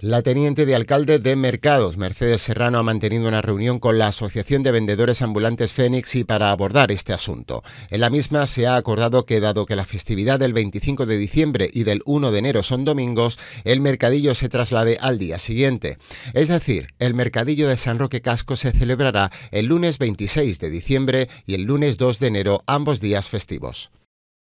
La teniente de alcalde de Mercados, Mercedes Serrano, ha mantenido una reunión con la Asociación de Vendedores Ambulantes Fénix y para abordar este asunto. En la misma se ha acordado que dado que la festividad del 25 de diciembre y del 1 de enero son domingos, el mercadillo se traslade al día siguiente. Es decir, el mercadillo de San Roque Casco se celebrará el lunes 26 de diciembre y el lunes 2 de enero, ambos días festivos.